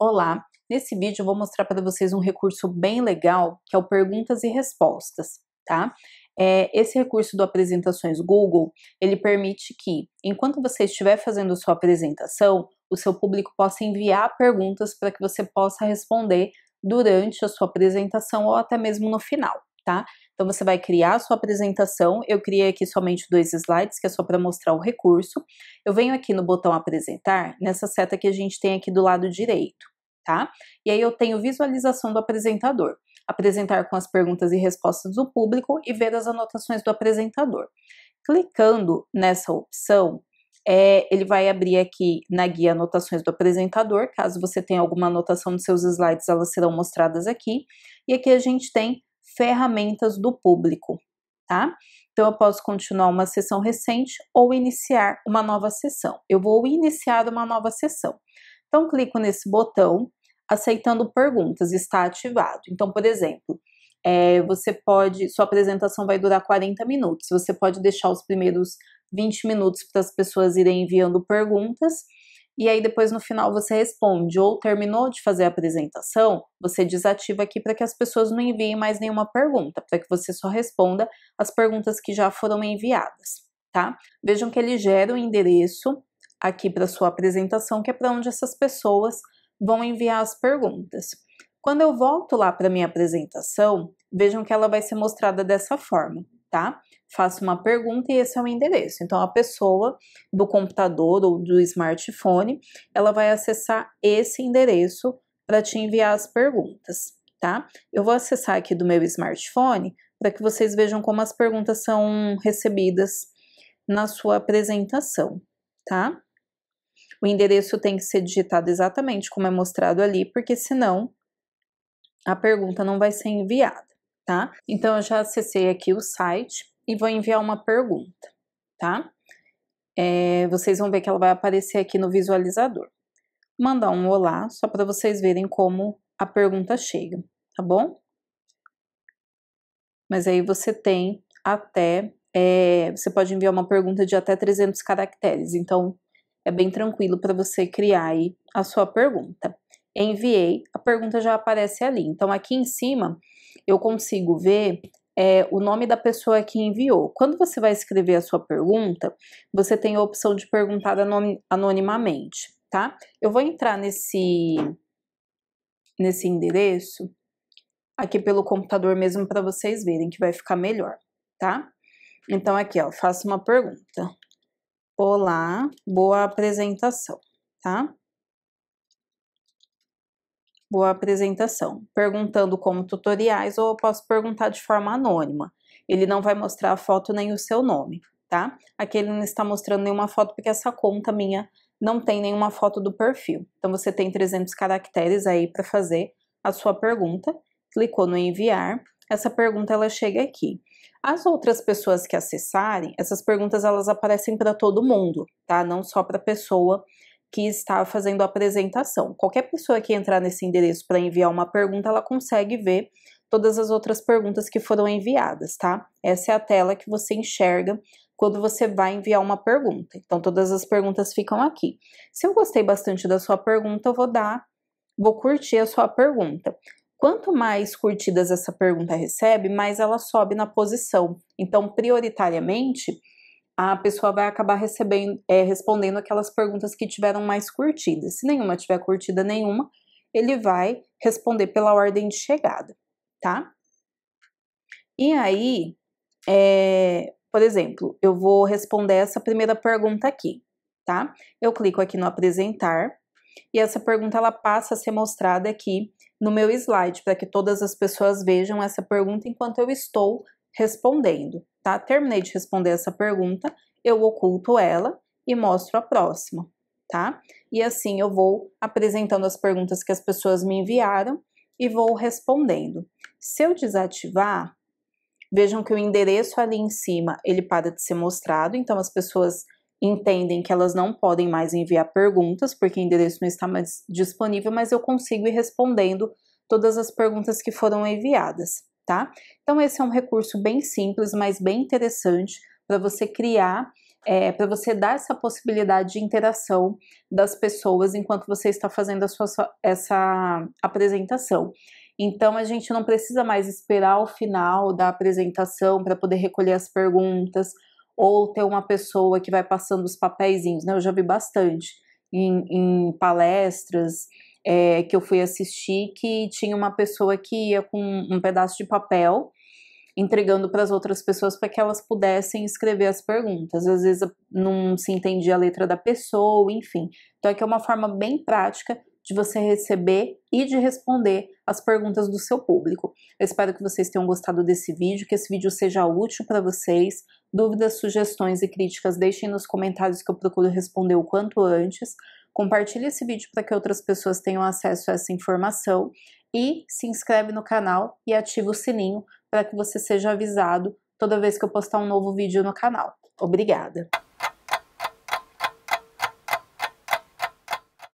Olá! Nesse vídeo eu vou mostrar para vocês um recurso bem legal, que é o Perguntas e Respostas, tá? É, esse recurso do Apresentações Google, ele permite que, enquanto você estiver fazendo sua apresentação, o seu público possa enviar perguntas para que você possa responder durante a sua apresentação ou até mesmo no final, tá? Então você vai criar a sua apresentação. Eu criei aqui somente dois slides, que é só para mostrar o recurso. Eu venho aqui no botão apresentar, nessa seta que a gente tem aqui do lado direito, tá? E aí eu tenho visualização do apresentador. Apresentar com as perguntas e respostas do público e ver as anotações do apresentador. Clicando nessa opção, é, ele vai abrir aqui na guia anotações do apresentador. Caso você tenha alguma anotação dos seus slides, elas serão mostradas aqui. E aqui a gente tem ferramentas do público, tá? Então eu posso continuar uma sessão recente ou iniciar uma nova sessão. Eu vou iniciar uma nova sessão. Então clico nesse botão, aceitando perguntas, está ativado. Então, por exemplo, é, você pode, sua apresentação vai durar 40 minutos. Você pode deixar os primeiros 20 minutos para as pessoas irem enviando perguntas e aí depois no final você responde ou terminou de fazer a apresentação, você desativa aqui para que as pessoas não enviem mais nenhuma pergunta, para que você só responda as perguntas que já foram enviadas, tá? Vejam que ele gera o um endereço aqui para sua apresentação, que é para onde essas pessoas vão enviar as perguntas. Quando eu volto lá para minha apresentação, vejam que ela vai ser mostrada dessa forma tá? Faço uma pergunta e esse é o endereço. Então, a pessoa do computador ou do smartphone, ela vai acessar esse endereço para te enviar as perguntas, tá? Eu vou acessar aqui do meu smartphone para que vocês vejam como as perguntas são recebidas na sua apresentação, tá? O endereço tem que ser digitado exatamente como é mostrado ali, porque senão a pergunta não vai ser enviada tá? Então eu já acessei aqui o site e vou enviar uma pergunta, tá? É, vocês vão ver que ela vai aparecer aqui no visualizador. Mandar um olá, só para vocês verem como a pergunta chega, tá bom? Mas aí você tem até, é, você pode enviar uma pergunta de até 300 caracteres, então é bem tranquilo para você criar aí a sua pergunta. Enviei, a pergunta já aparece ali. Então aqui em cima eu consigo ver é, o nome da pessoa que enviou. Quando você vai escrever a sua pergunta, você tem a opção de perguntar anonimamente, tá? Eu vou entrar nesse, nesse endereço aqui pelo computador mesmo para vocês verem que vai ficar melhor, tá? Então aqui, ó, faço uma pergunta. Olá, boa apresentação, tá? boa apresentação, perguntando como tutoriais ou eu posso perguntar de forma anônima. Ele não vai mostrar a foto nem o seu nome, tá? Aqui ele não está mostrando nenhuma foto porque essa conta minha não tem nenhuma foto do perfil. Então você tem 300 caracteres aí para fazer a sua pergunta. Clicou no enviar, essa pergunta ela chega aqui. As outras pessoas que acessarem, essas perguntas elas aparecem para todo mundo, tá? Não só para a pessoa que está fazendo a apresentação. Qualquer pessoa que entrar nesse endereço para enviar uma pergunta, ela consegue ver todas as outras perguntas que foram enviadas, tá? Essa é a tela que você enxerga quando você vai enviar uma pergunta. Então, todas as perguntas ficam aqui. Se eu gostei bastante da sua pergunta, eu vou dar, vou curtir a sua pergunta. Quanto mais curtidas essa pergunta recebe, mais ela sobe na posição. Então, prioritariamente, a pessoa vai acabar recebendo, é, respondendo aquelas perguntas que tiveram mais curtidas. Se nenhuma tiver curtida nenhuma, ele vai responder pela ordem de chegada, tá? E aí, é, por exemplo, eu vou responder essa primeira pergunta aqui, tá? Eu clico aqui no apresentar e essa pergunta ela passa a ser mostrada aqui no meu slide para que todas as pessoas vejam essa pergunta enquanto eu estou respondendo, tá? Terminei de responder essa pergunta, eu oculto ela e mostro a próxima, tá? E assim eu vou apresentando as perguntas que as pessoas me enviaram e vou respondendo. Se eu desativar, vejam que o endereço ali em cima, ele para de ser mostrado, então as pessoas entendem que elas não podem mais enviar perguntas, porque o endereço não está mais disponível, mas eu consigo ir respondendo todas as perguntas que foram enviadas tá? Então esse é um recurso bem simples, mas bem interessante para você criar, é, para você dar essa possibilidade de interação das pessoas enquanto você está fazendo a sua, essa apresentação. Então a gente não precisa mais esperar o final da apresentação para poder recolher as perguntas ou ter uma pessoa que vai passando os papeizinhos, né? Eu já vi bastante em, em palestras, é, que eu fui assistir que tinha uma pessoa que ia com um pedaço de papel entregando para as outras pessoas para que elas pudessem escrever as perguntas. Às vezes não se entendia a letra da pessoa, enfim. Então é é uma forma bem prática de você receber e de responder as perguntas do seu público. Eu espero que vocês tenham gostado desse vídeo, que esse vídeo seja útil para vocês. Dúvidas, sugestões e críticas deixem nos comentários que eu procuro responder o quanto antes. Compartilhe esse vídeo para que outras pessoas tenham acesso a essa informação e se inscreve no canal e ativa o sininho para que você seja avisado toda vez que eu postar um novo vídeo no canal. Obrigada!